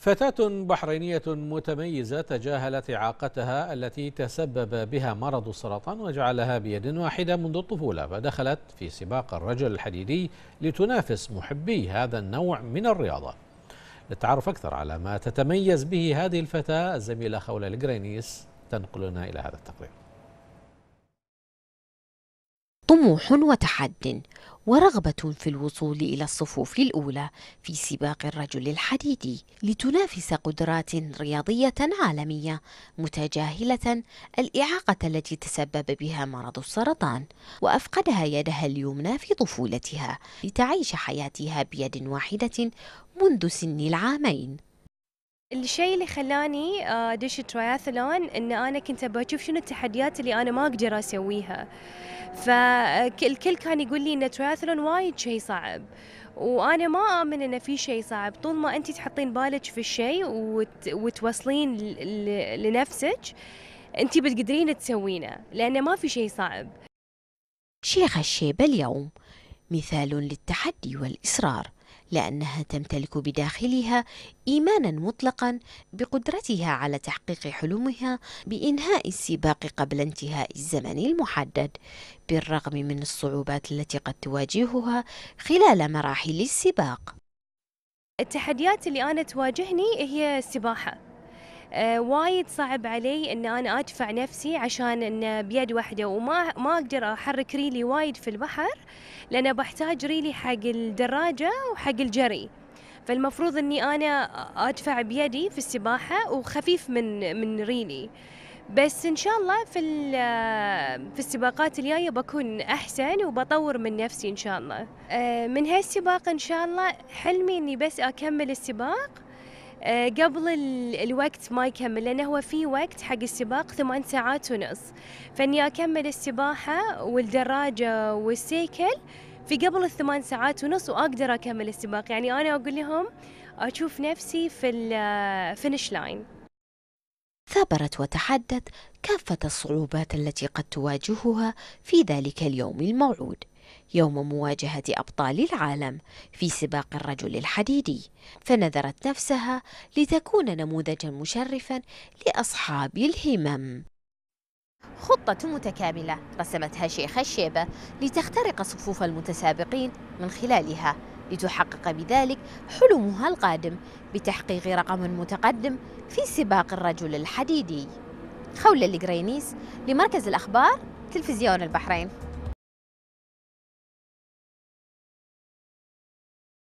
فتاة بحرينية متميزة تجاهلت إعاقتها التي تسبب بها مرض السرطان وجعلها بيد واحدة منذ الطفولة فدخلت في سباق الرجل الحديدي لتنافس محبي هذا النوع من الرياضة للتعرف أكثر على ما تتميز به هذه الفتاة الزميلة خولة الجرينيس تنقلنا إلى هذا التقرير طموح وتحد ورغبة في الوصول إلى الصفوف الأولى في سباق الرجل الحديدي لتنافس قدرات رياضية عالمية متجاهلة الإعاقة التي تسبب بها مرض السرطان وأفقدها يدها اليمنى في طفولتها لتعيش حياتها بيد واحدة منذ سن العامين الشيء اللي خلاني آه، ادش تراياثلون ان انا كنت ابغى اشوف شنو التحديات اللي انا ما اقدر اسويها فالكل كان يقول لي ان تراياثلون وايد شيء صعب وانا ما اؤمن انه في شيء صعب طول ما انت تحطين بالك في الشيء وت... وتوصلين ل... لنفسك انت بتقدرين تسوينه لانه ما في شيء صعب شيخ الشيبه اليوم مثال للتحدي والاصرار لأنها تمتلك بداخلها إيمانا مطلقا بقدرتها على تحقيق حلمها بإنهاء السباق قبل انتهاء الزمن المحدد بالرغم من الصعوبات التي قد تواجهها خلال مراحل السباق التحديات اللي أنا تواجهني هي السباحة آه، وايد صعب علي ان انا ادفع نفسي عشان ان بيد واحده وما ما اقدر احرك ريلي وايد في البحر لان بحتاج ريلي حق الدراجه وحق الجري فالمفروض اني انا ادفع بيدي في السباحه وخفيف من من ريلي بس ان شاء الله في آه، في السباقات الجايه بكون احسن وبطور من نفسي ان شاء الله آه، من هالسباق ان شاء الله حلمي اني بس اكمل السباق آه، قبل الوقت ما يكمل لأنه هو في وقت حق السباق ثمان ساعات ونص فإني أكمل السباحة والدراجة والسيكل في قبل الثمان ساعات ونص وأقدر أكمل السباق يعني أنا أقول لهم أشوف نفسي في الفينش لاين ثابرت وتحدت كافة الصعوبات التي قد تواجهها في ذلك اليوم الموعود يوم مواجهة أبطال العالم في سباق الرجل الحديدي، فنذرت نفسها لتكون نموذجا مشرفا لأصحاب الهمم. خطة متكاملة رسمتها شيخة الشيبة لتخترق صفوف المتسابقين من خلالها لتحقق بذلك حلمها القادم بتحقيق رقم متقدم في سباق الرجل الحديدي خولة القرينيس لمركز الأخبار تلفزيون البحرين